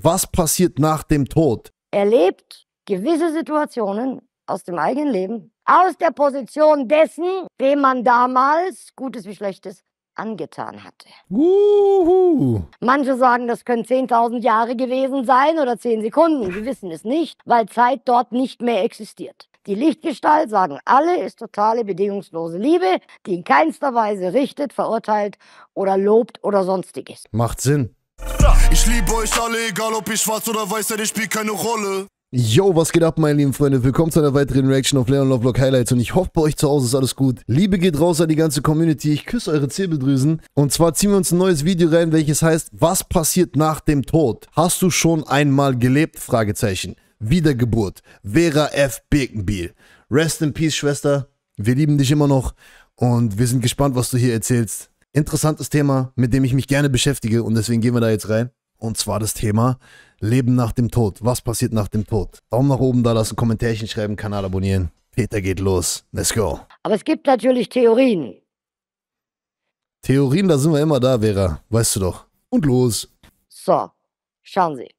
Was passiert nach dem Tod? Er lebt gewisse Situationen aus dem eigenen Leben, aus der Position dessen, wem man damals Gutes wie Schlechtes angetan hatte. Uhu. Manche sagen, das können 10.000 Jahre gewesen sein oder 10 Sekunden. Sie wissen es nicht, weil Zeit dort nicht mehr existiert. Die Lichtgestalt, sagen alle, ist totale bedingungslose Liebe, die in keinster Weise richtet, verurteilt oder lobt oder sonstiges. Macht Sinn. Ich liebe euch alle, egal ob ihr schwarz oder weiß seid, ich spielt keine Rolle. Yo, was geht ab, meine lieben Freunde? Willkommen zu einer weiteren Reaction auf Leon Love Lock Highlights und ich hoffe, bei euch zu Hause ist alles gut. Liebe geht raus an die ganze Community, ich küsse eure Zirbeldrüsen und zwar ziehen wir uns ein neues Video rein, welches heißt, was passiert nach dem Tod? Hast du schon einmal gelebt? Fragezeichen. Wiedergeburt. Vera F. Birkenbiel. Rest in Peace, Schwester. Wir lieben dich immer noch und wir sind gespannt, was du hier erzählst interessantes Thema, mit dem ich mich gerne beschäftige und deswegen gehen wir da jetzt rein. Und zwar das Thema Leben nach dem Tod. Was passiert nach dem Tod? Daumen nach oben da lassen, Kommentarchen schreiben, Kanal abonnieren. Peter geht los. Let's go. Aber es gibt natürlich Theorien. Theorien, da sind wir immer da, Vera. Weißt du doch. Und los. So, schauen Sie.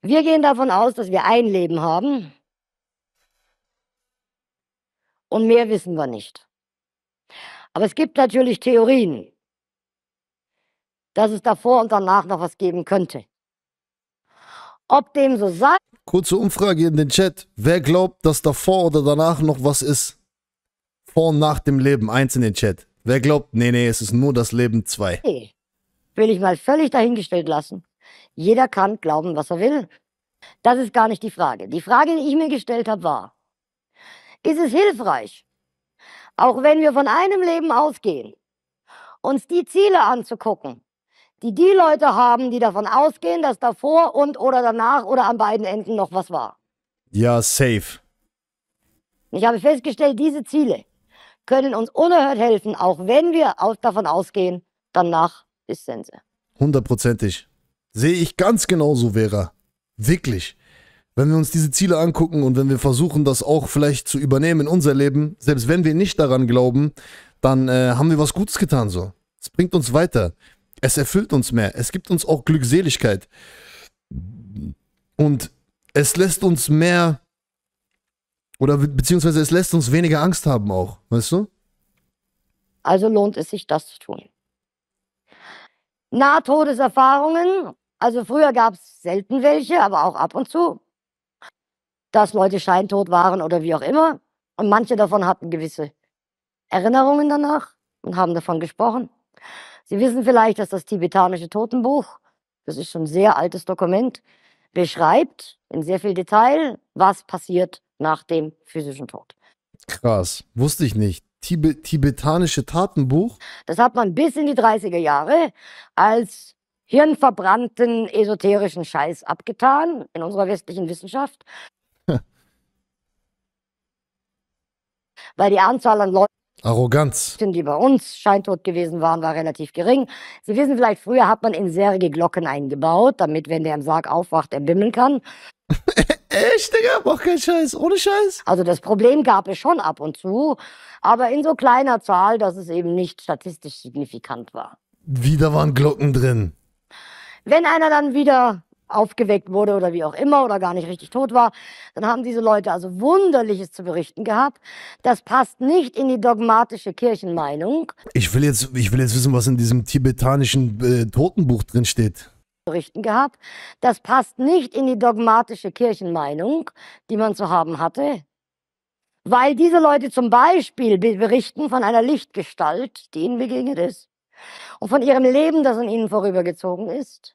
Wir gehen davon aus, dass wir ein Leben haben. Und mehr wissen wir nicht. Aber es gibt natürlich Theorien dass es davor und danach noch was geben könnte. Ob dem so sei. Kurze Umfrage in den Chat. Wer glaubt, dass davor oder danach noch was ist? Vor und nach dem Leben. Eins in den Chat. Wer glaubt, nee, nee, es ist nur das Leben. Zwei. Hey, will ich mal völlig dahingestellt lassen. Jeder kann glauben, was er will. Das ist gar nicht die Frage. Die Frage, die ich mir gestellt habe, war, ist es hilfreich, auch wenn wir von einem Leben ausgehen, uns die Ziele anzugucken, die die Leute haben, die davon ausgehen, dass davor und oder danach oder an beiden Enden noch was war. Ja, safe. Ich habe festgestellt, diese Ziele können uns unerhört helfen, auch wenn wir davon ausgehen, danach ist Sense. Hundertprozentig. Sehe ich ganz genauso, Vera. Wirklich. Wenn wir uns diese Ziele angucken und wenn wir versuchen, das auch vielleicht zu übernehmen in unser Leben, selbst wenn wir nicht daran glauben, dann äh, haben wir was Gutes getan so. Es bringt uns weiter. Es erfüllt uns mehr. Es gibt uns auch Glückseligkeit. Und es lässt uns mehr oder beziehungsweise es lässt uns weniger Angst haben auch, weißt du? Also lohnt es sich, das zu tun. Nahtodeserfahrungen, also früher gab es selten welche, aber auch ab und zu, dass Leute scheintot waren oder wie auch immer. Und manche davon hatten gewisse Erinnerungen danach und haben davon gesprochen. Sie wissen vielleicht, dass das tibetanische Totenbuch, das ist schon ein sehr altes Dokument, beschreibt in sehr viel Detail, was passiert nach dem physischen Tod. Krass, wusste ich nicht. Tib tibetanische Tatenbuch? Das hat man bis in die 30er Jahre als hirnverbrannten esoterischen Scheiß abgetan in unserer westlichen Wissenschaft. Weil die Anzahl an Leuten, Arroganz. Die bei uns scheintot gewesen waren, war relativ gering. Sie wissen vielleicht, früher hat man in Särge Glocken eingebaut, damit, wenn der im Sarg aufwacht, er bimmeln kann. Echt, Digga? Mach keinen Scheiß. Ohne Scheiß? Also das Problem gab es schon ab und zu, aber in so kleiner Zahl, dass es eben nicht statistisch signifikant war. Wieder waren Glocken drin. Wenn einer dann wieder aufgeweckt wurde oder wie auch immer oder gar nicht richtig tot war, dann haben diese Leute also Wunderliches zu berichten gehabt. Das passt nicht in die dogmatische Kirchenmeinung. Ich will jetzt, ich will jetzt wissen, was in diesem tibetanischen äh, Totenbuch drin steht. Berichten gehabt. Das passt nicht in die dogmatische Kirchenmeinung, die man zu haben hatte. Weil diese Leute zum Beispiel berichten von einer Lichtgestalt, die ihnen begegnet ist und von ihrem Leben, das an ihnen vorübergezogen ist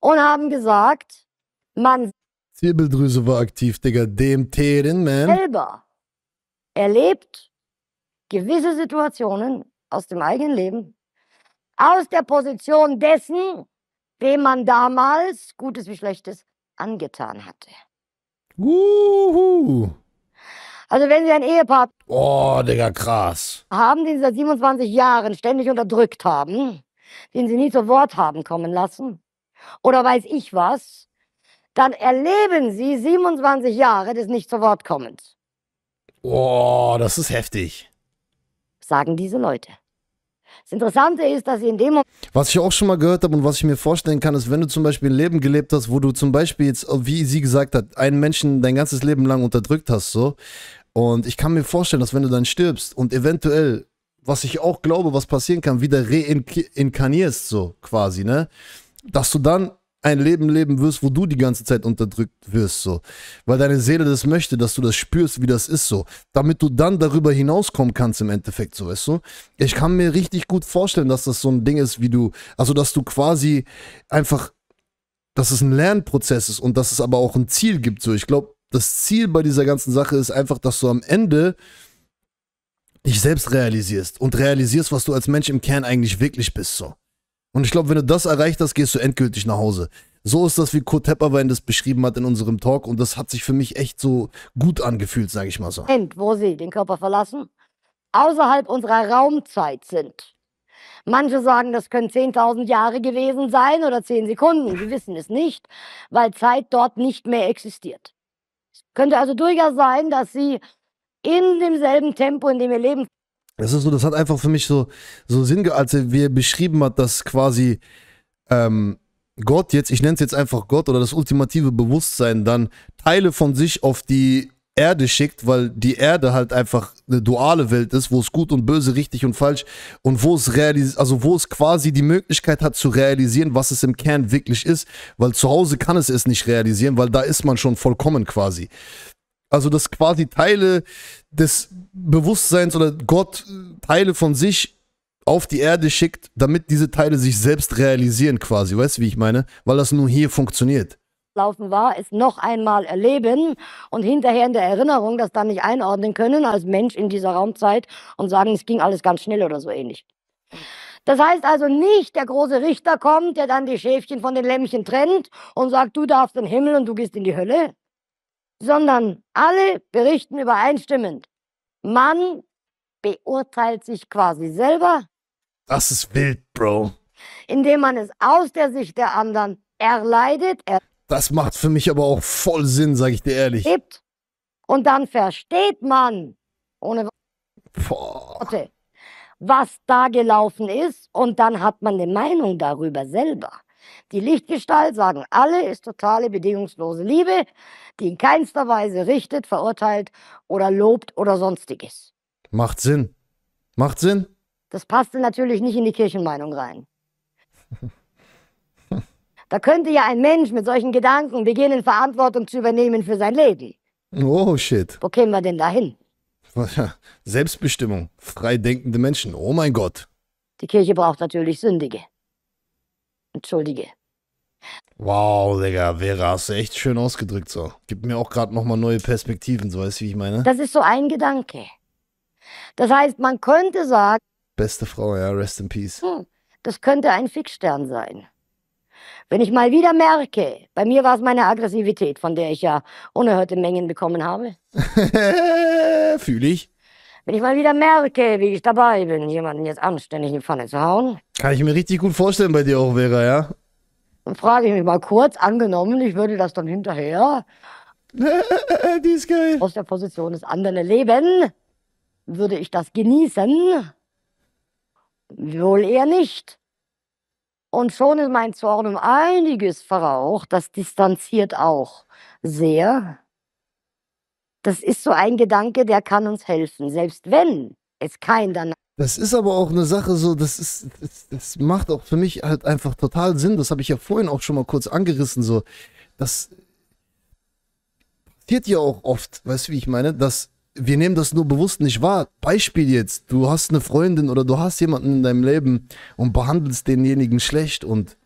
und haben gesagt, man Zirbeldrüse war aktiv, Digga. DMT, den man. Selber erlebt gewisse Situationen aus dem eigenen Leben, aus der Position dessen, dem man damals Gutes wie Schlechtes angetan hatte. Uhu. Also wenn Sie ein Ehepaar oh, Digga, krass. haben, den Sie seit 27 Jahren ständig unterdrückt haben, den Sie nie zu Wort haben kommen lassen, oder weiß ich was, dann erleben sie 27 Jahre des nicht zu Wort kommens. Boah, das ist heftig. Sagen diese Leute. Das Interessante ist, dass sie in dem Moment. Was ich auch schon mal gehört habe und was ich mir vorstellen kann, ist, wenn du zum Beispiel ein Leben gelebt hast, wo du zum Beispiel jetzt, wie sie gesagt hat, einen Menschen dein ganzes Leben lang unterdrückt hast, so. Und ich kann mir vorstellen, dass wenn du dann stirbst und eventuell, was ich auch glaube, was passieren kann, wieder reinkarnierst, so quasi, ne? dass du dann ein Leben leben wirst, wo du die ganze Zeit unterdrückt wirst, so. Weil deine Seele das möchte, dass du das spürst, wie das ist, so. Damit du dann darüber hinauskommen kannst im Endeffekt, so, weißt du? Ich kann mir richtig gut vorstellen, dass das so ein Ding ist, wie du, also, dass du quasi einfach, dass es ein Lernprozess ist und dass es aber auch ein Ziel gibt, so. Ich glaube, das Ziel bei dieser ganzen Sache ist einfach, dass du am Ende dich selbst realisierst und realisierst, was du als Mensch im Kern eigentlich wirklich bist, so. Und ich glaube, wenn du das erreicht hast, gehst du endgültig nach Hause. So ist das, wie Kurt Hepperwein das beschrieben hat in unserem Talk. Und das hat sich für mich echt so gut angefühlt, sage ich mal so. Und wo sie den Körper verlassen, außerhalb unserer Raumzeit sind. Manche sagen, das können 10.000 Jahre gewesen sein oder 10 Sekunden. Sie wissen es nicht, weil Zeit dort nicht mehr existiert. Es könnte also durchaus sein, dass sie in demselben Tempo, in dem ihr Leben das ist so, das hat einfach für mich so, so Sinn, als wir beschrieben hat, dass quasi ähm, Gott jetzt, ich nenne es jetzt einfach Gott oder das ultimative Bewusstsein, dann Teile von sich auf die Erde schickt, weil die Erde halt einfach eine duale Welt ist, wo es gut und böse, richtig und falsch und wo es realisiert, also wo es quasi die Möglichkeit hat zu realisieren, was es im Kern wirklich ist, weil zu Hause kann es es nicht realisieren, weil da ist man schon vollkommen quasi. Also dass quasi Teile des Bewusstseins oder Gott Teile von sich auf die Erde schickt, damit diese Teile sich selbst realisieren quasi, weißt du, wie ich meine? Weil das nur hier funktioniert. Laufen war, es noch einmal erleben und hinterher in der Erinnerung das dann nicht einordnen können als Mensch in dieser Raumzeit und sagen, es ging alles ganz schnell oder so ähnlich. Das heißt also nicht, der große Richter kommt, der dann die Schäfchen von den Lämmchen trennt und sagt, du darfst in den Himmel und du gehst in die Hölle, sondern alle berichten übereinstimmend man beurteilt sich quasi selber. Das ist wild, Bro. Indem man es aus der Sicht der anderen erleidet. Er das macht für mich aber auch voll Sinn, sag ich dir ehrlich. Gibt. Und dann versteht man, ohne Worte, was da gelaufen ist. Und dann hat man eine Meinung darüber selber. Die Lichtgestalt, sagen alle, ist totale bedingungslose Liebe, die in keinster Weise richtet, verurteilt oder lobt oder sonstiges. Macht Sinn. Macht Sinn. Das passte natürlich nicht in die Kirchenmeinung rein. da könnte ja ein Mensch mit solchen Gedanken beginnen, Verantwortung zu übernehmen für sein Leben. Oh shit. Wo kämen wir denn da hin? Selbstbestimmung, freidenkende Menschen, oh mein Gott. Die Kirche braucht natürlich Sündige. Entschuldige. Wow, Digga, Vera, hast du echt schön ausgedrückt so. Gibt mir auch gerade nochmal neue Perspektiven, so weißt du, wie ich meine? Das ist so ein Gedanke. Das heißt, man könnte sagen... Beste Frau, ja, rest in peace. Hm, das könnte ein Fixstern sein. Wenn ich mal wieder merke, bei mir war es meine Aggressivität, von der ich ja unerhörte Mengen bekommen habe. Fühle ich wenn ich mal wieder merke, wie ich dabei bin, jemanden jetzt anständig in die Pfanne zu hauen. Kann ich mir richtig gut vorstellen bei dir auch, Vera, ja? Dann frage ich mich mal kurz, angenommen, ich würde das dann hinterher die ist geil. aus der Position des anderen erleben, würde ich das genießen? Wohl eher nicht. Und schon ist mein Zorn um einiges verraucht, das distanziert auch sehr das ist so ein Gedanke, der kann uns helfen, selbst wenn es kein danach. Das ist aber auch eine Sache so, das ist, das, das macht auch für mich halt einfach total Sinn. Das habe ich ja vorhin auch schon mal kurz angerissen, so. Das passiert ja auch oft, weißt du, wie ich meine, dass wir nehmen das nur bewusst nicht wahr. Beispiel jetzt, du hast eine Freundin oder du hast jemanden in deinem Leben und behandelst denjenigen schlecht und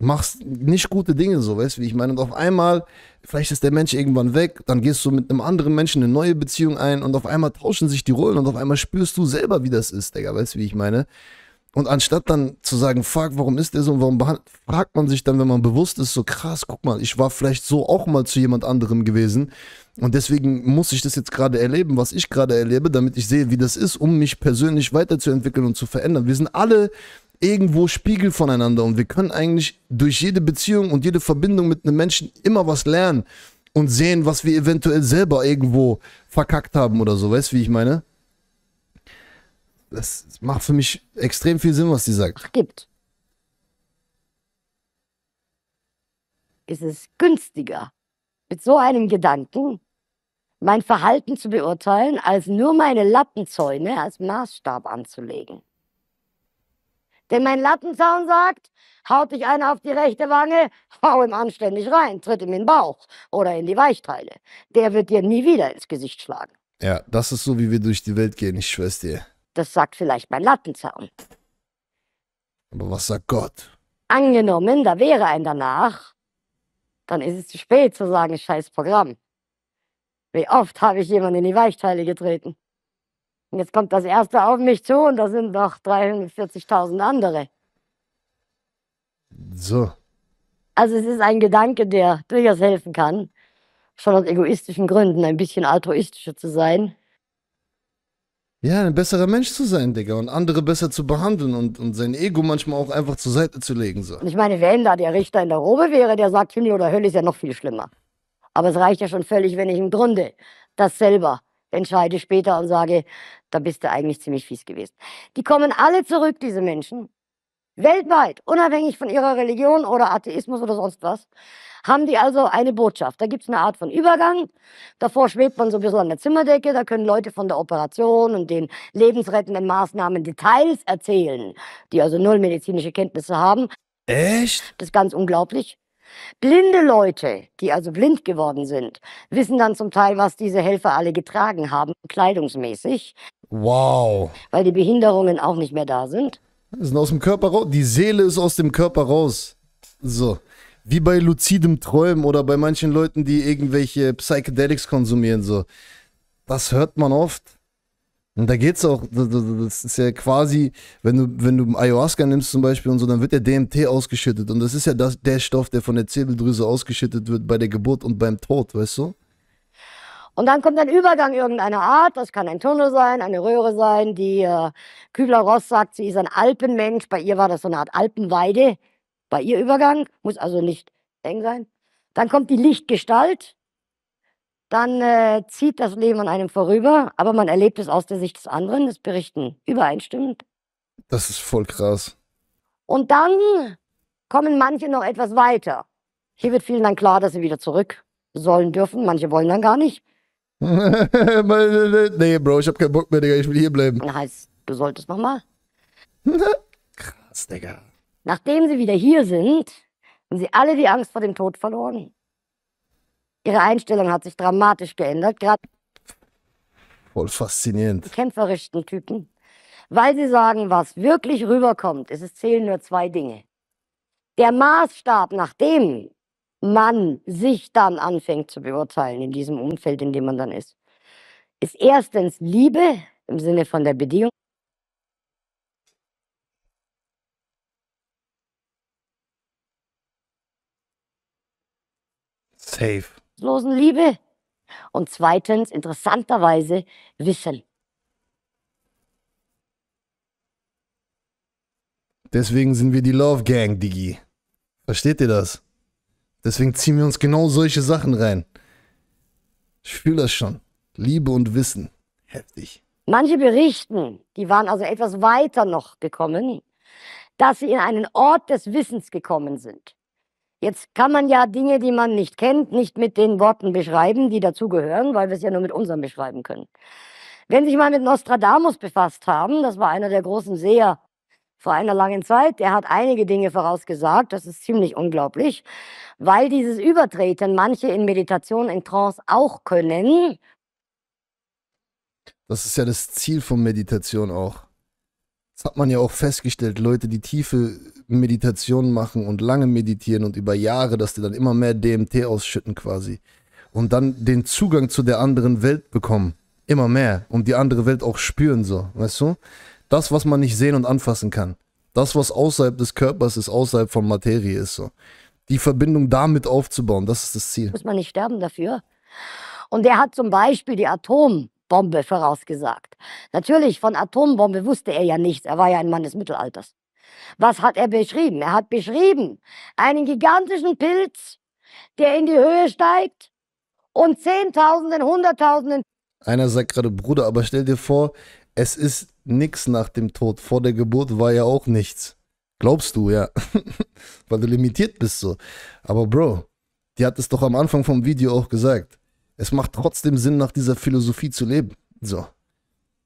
machst nicht gute Dinge, so, weißt du, wie ich meine? Und auf einmal, vielleicht ist der Mensch irgendwann weg, dann gehst du mit einem anderen Menschen eine neue Beziehung ein und auf einmal tauschen sich die Rollen und auf einmal spürst du selber, wie das ist, Digga, weißt du, wie ich meine? Und anstatt dann zu sagen, fuck, warum ist der so und warum fragt man sich dann, wenn man bewusst ist, so krass, guck mal, ich war vielleicht so auch mal zu jemand anderem gewesen und deswegen muss ich das jetzt gerade erleben, was ich gerade erlebe, damit ich sehe, wie das ist, um mich persönlich weiterzuentwickeln und zu verändern. Wir sind alle irgendwo Spiegel voneinander und wir können eigentlich durch jede Beziehung und jede Verbindung mit einem Menschen immer was lernen und sehen, was wir eventuell selber irgendwo verkackt haben oder so. Weißt du, wie ich meine? Das macht für mich extrem viel Sinn, was sie sagt. Ach, gibt. Ist es günstiger, mit so einem Gedanken mein Verhalten zu beurteilen, als nur meine Lattenzäune als Maßstab anzulegen? Denn mein Lattenzaun sagt, haut dich einer auf die rechte Wange, hau ihm anständig rein, tritt ihm in den Bauch oder in die Weichteile. Der wird dir nie wieder ins Gesicht schlagen. Ja, das ist so, wie wir durch die Welt gehen, ich schwör's dir. Das sagt vielleicht mein Lattenzaun. Aber was sagt Gott? Angenommen, da wäre ein danach, dann ist es zu spät zu sagen, scheiß Programm. Wie oft habe ich jemanden in die Weichteile getreten? Und jetzt kommt das erste auf mich zu und da sind noch 340.000 andere. So. Also es ist ein Gedanke, der durchaus helfen kann, schon aus egoistischen Gründen ein bisschen altruistischer zu sein. Ja, ein besserer Mensch zu sein, Digga, und andere besser zu behandeln und, und sein Ego manchmal auch einfach zur Seite zu legen. So. Und ich meine, wenn da der Richter in der Robe wäre, der sagt, Himmel oder Hölle ist ja noch viel schlimmer. Aber es reicht ja schon völlig, wenn ich im Grunde das selber entscheide später und sage, da bist du eigentlich ziemlich fies gewesen. Die kommen alle zurück, diese Menschen. Weltweit, unabhängig von ihrer Religion oder Atheismus oder sonst was, haben die also eine Botschaft. Da gibt es eine Art von Übergang. Davor schwebt man so ein bisschen an der Zimmerdecke. Da können Leute von der Operation und den lebensrettenden Maßnahmen Details erzählen, die also null medizinische Kenntnisse haben. Echt? Das ist ganz unglaublich. Blinde Leute, die also blind geworden sind, wissen dann zum Teil, was diese Helfer alle getragen haben, kleidungsmäßig. Wow. Weil die Behinderungen auch nicht mehr da sind. Sind aus dem Körper raus. Die Seele ist aus dem Körper raus. So. Wie bei luzidem Träumen oder bei manchen Leuten, die irgendwelche Psychedelics konsumieren, so. Das hört man oft. Und da geht's auch, das ist ja quasi, wenn du, wenn du Ayahuasca nimmst zum Beispiel und so, dann wird der DMT ausgeschüttet. Und das ist ja das, der Stoff, der von der Zirbeldrüse ausgeschüttet wird bei der Geburt und beim Tod, weißt du? Und dann kommt ein Übergang irgendeiner Art. Das kann ein Tunnel sein, eine Röhre sein. Die äh, Kübler-Ross sagt, sie ist ein Alpenmensch. Bei ihr war das so eine Art Alpenweide. Bei ihr Übergang muss also nicht eng sein. Dann kommt die Lichtgestalt dann äh, zieht das Leben an einem vorüber, aber man erlebt es aus der Sicht des anderen, das Berichten übereinstimmend. Das ist voll krass. Und dann kommen manche noch etwas weiter. Hier wird vielen dann klar, dass sie wieder zurück sollen dürfen. Manche wollen dann gar nicht. nee, Bro, ich hab keinen Bock mehr, Digga, ich will hierbleiben. Dann heißt, du solltest nochmal. krass, Digga. Nachdem sie wieder hier sind, haben sie alle die Angst vor dem Tod verloren. Ihre Einstellung hat sich dramatisch geändert, gerade Voll faszinierend. kämpferischen Typen. Weil sie sagen, was wirklich rüberkommt, ist, es zählen nur zwei Dinge. Der Maßstab, nach dem man sich dann anfängt zu beurteilen in diesem Umfeld, in dem man dann ist, ist erstens Liebe im Sinne von der Bedingung. Safe selbstlosen Liebe und zweitens interessanterweise Wissen. Deswegen sind wir die Love Gang, Digi. Versteht ihr das? Deswegen ziehen wir uns genau solche Sachen rein. Ich fühle das schon. Liebe und Wissen. Heftig. Manche berichten, die waren also etwas weiter noch gekommen, dass sie in einen Ort des Wissens gekommen sind. Jetzt kann man ja Dinge, die man nicht kennt, nicht mit den Worten beschreiben, die dazugehören, weil wir es ja nur mit unseren beschreiben können. Wenn Sie sich mal mit Nostradamus befasst haben, das war einer der großen Seher vor einer langen Zeit, der hat einige Dinge vorausgesagt, das ist ziemlich unglaublich, weil dieses Übertreten manche in Meditation, in Trance auch können. Das ist ja das Ziel von Meditation auch. Das hat man ja auch festgestellt, Leute, die tiefe Meditationen machen und lange meditieren und über Jahre, dass die dann immer mehr DMT ausschütten quasi. Und dann den Zugang zu der anderen Welt bekommen. Immer mehr. Und die andere Welt auch spüren so, weißt du? Das, was man nicht sehen und anfassen kann. Das, was außerhalb des Körpers ist, außerhalb von Materie ist so. Die Verbindung damit aufzubauen, das ist das Ziel. Muss man nicht sterben dafür. Und er hat zum Beispiel die Atombombe vorausgesagt. Natürlich, von Atombombe wusste er ja nichts. Er war ja ein Mann des Mittelalters. Was hat er beschrieben? Er hat beschrieben einen gigantischen Pilz, der in die Höhe steigt und Zehntausenden, Hunderttausenden. Einer sagt gerade, Bruder, aber stell dir vor, es ist nichts nach dem Tod. Vor der Geburt war ja auch nichts. Glaubst du, ja. Weil du limitiert bist so. Aber Bro, die hat es doch am Anfang vom Video auch gesagt. Es macht trotzdem Sinn, nach dieser Philosophie zu leben. So.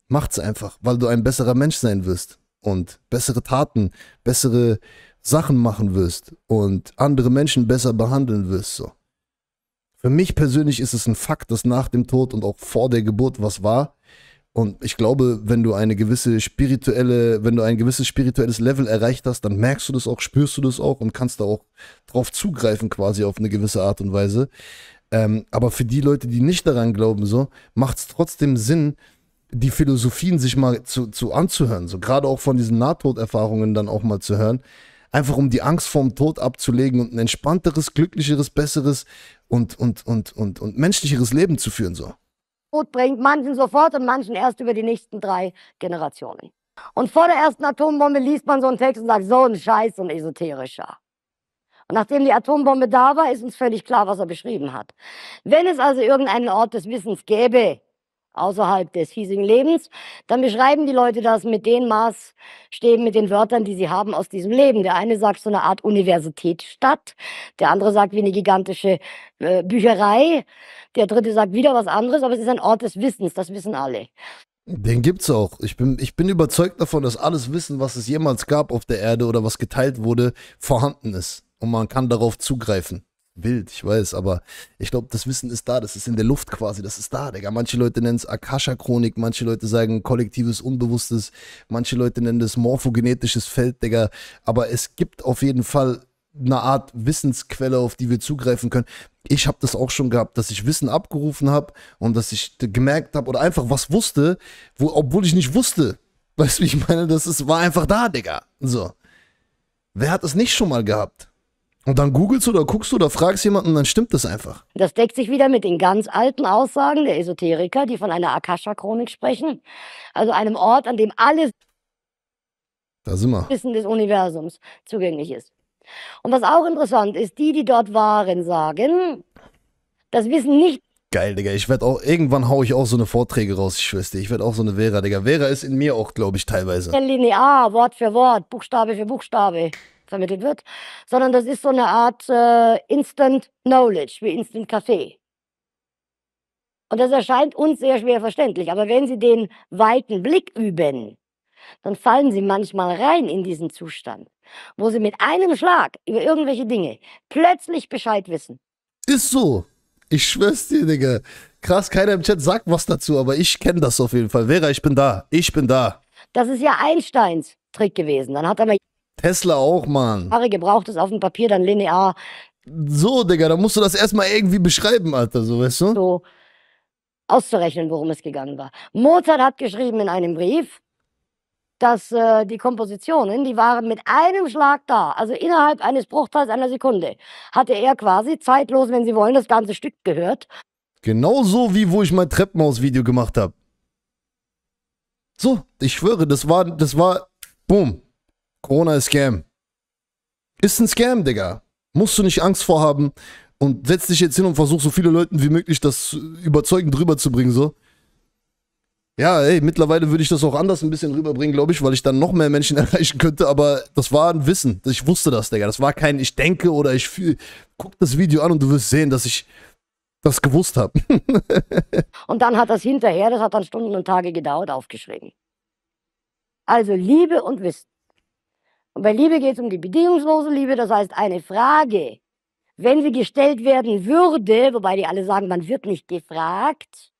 Macht's einfach, weil du ein besserer Mensch sein wirst und bessere Taten, bessere Sachen machen wirst und andere Menschen besser behandeln wirst. So. Für mich persönlich ist es ein Fakt, dass nach dem Tod und auch vor der Geburt was war. Und ich glaube, wenn du eine gewisse spirituelle, wenn du ein gewisses spirituelles Level erreicht hast, dann merkst du das auch, spürst du das auch und kannst da auch drauf zugreifen, quasi auf eine gewisse Art und Weise. Ähm, aber für die Leute, die nicht daran glauben, so, macht es trotzdem Sinn, die Philosophien sich mal zu, zu anzuhören, so gerade auch von diesen Nahtoderfahrungen dann auch mal zu hören, einfach um die Angst vorm Tod abzulegen und ein entspannteres, glücklicheres, besseres und, und, und, und, und menschlicheres Leben zu führen, so. Tod bringt manchen sofort und manchen erst über die nächsten drei Generationen. Und vor der ersten Atombombe liest man so einen Text und sagt, so ein Scheiß und esoterischer. Und nachdem die Atombombe da war, ist uns völlig klar, was er beschrieben hat. Wenn es also irgendeinen Ort des Wissens gäbe, außerhalb des hiesigen Lebens, dann beschreiben die Leute das mit den Maßstäben, mit den Wörtern, die sie haben aus diesem Leben. Der eine sagt so eine Art Universitätsstadt, der andere sagt wie eine gigantische äh, Bücherei, der dritte sagt wieder was anderes, aber es ist ein Ort des Wissens, das wissen alle. Den gibt's auch. Ich bin, ich bin überzeugt davon, dass alles Wissen, was es jemals gab auf der Erde oder was geteilt wurde, vorhanden ist. Und man kann darauf zugreifen wild, ich weiß, aber ich glaube, das Wissen ist da, das ist in der Luft quasi, das ist da, Digga. Manche Leute nennen es Akasha-Chronik, manche Leute sagen kollektives Unbewusstes, manche Leute nennen es morphogenetisches Feld, Digga. Aber es gibt auf jeden Fall eine Art Wissensquelle, auf die wir zugreifen können. Ich habe das auch schon gehabt, dass ich Wissen abgerufen habe und dass ich gemerkt habe oder einfach was wusste, wo, obwohl ich nicht wusste. Weißt du, wie ich meine? Das ist, war einfach da, Digga. So. Wer hat das nicht schon mal gehabt? Und dann googelst du oder guckst du oder fragst jemanden dann stimmt das einfach. Das deckt sich wieder mit den ganz alten Aussagen der Esoteriker, die von einer Akasha-Chronik sprechen. Also einem Ort, an dem alles da sind wir. Wissen des Universums zugänglich ist. Und was auch interessant ist, die, die dort waren, sagen, das Wissen nicht Geil, Digga. Ich werde auch, irgendwann hau ich auch so eine Vorträge raus, ich schwöre Ich werde auch so eine Vera, Digga. Vera ist in mir auch, glaube ich, teilweise. Linear, Wort für Wort, Buchstabe für Buchstabe vermittelt wird, sondern das ist so eine Art äh, Instant Knowledge, wie Instant Kaffee. Und das erscheint uns sehr schwer verständlich. Aber wenn Sie den weiten Blick üben, dann fallen Sie manchmal rein in diesen Zustand, wo Sie mit einem Schlag über irgendwelche Dinge plötzlich Bescheid wissen. Ist so. Ich schwör's dir, Digga. Krass, keiner im Chat sagt was dazu, aber ich kenne das auf jeden Fall. Vera, ich bin da. Ich bin da. Das ist ja Einsteins Trick gewesen. Dann hat er mal Tesla auch, Mann. Harry gebraucht ist auf dem Papier, dann linear. So, Digga, da musst du das erstmal irgendwie beschreiben, Alter, so, weißt du? So auszurechnen, worum es gegangen war. Mozart hat geschrieben in einem Brief, dass äh, die Kompositionen, die waren mit einem Schlag da, also innerhalb eines Bruchteils einer Sekunde, hatte er quasi zeitlos, wenn Sie wollen, das ganze Stück gehört. Genauso wie wo ich mein Treppenhaus-Video gemacht habe. So, ich schwöre, das war, das war, boom. Corona ist Scam. Ist ein Scam, Digga. Musst du nicht Angst vorhaben und setz dich jetzt hin und versuch so viele Leuten wie möglich das überzeugend rüberzubringen, so. Ja, ey, mittlerweile würde ich das auch anders ein bisschen rüberbringen, glaube ich, weil ich dann noch mehr Menschen erreichen könnte, aber das war ein Wissen. Ich wusste das, Digga. Das war kein Ich denke oder ich fühle. Guck das Video an und du wirst sehen, dass ich das gewusst habe. und dann hat das hinterher, das hat dann Stunden und Tage gedauert, aufgeschrieben. Also Liebe und Wissen. Und bei Liebe geht es um die bedingungslose Liebe, das heißt eine Frage. Wenn sie gestellt werden würde, wobei die alle sagen, man wird nicht gefragt,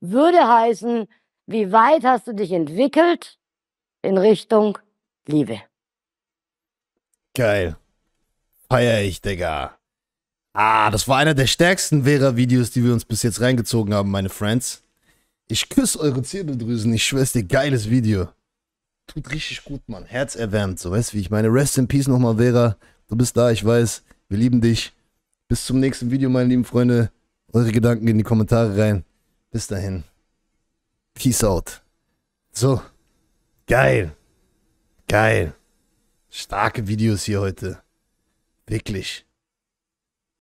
würde heißen, wie weit hast du dich entwickelt in Richtung Liebe? Geil. Feier ich, Digga. Ah, das war einer der stärksten Vera-Videos, die wir uns bis jetzt reingezogen haben, meine Friends. Ich küsse eure Zirbeldrüsen, ich schwör's dir, geiles Video tut richtig gut, Mann. Herzerwärmt, so weißt du, wie ich meine. Rest in Peace nochmal, Vera. Du bist da, ich weiß. Wir lieben dich. Bis zum nächsten Video, meine lieben Freunde. Eure Gedanken in die Kommentare rein. Bis dahin. Peace out. So. Geil. Geil. Starke Videos hier heute. Wirklich.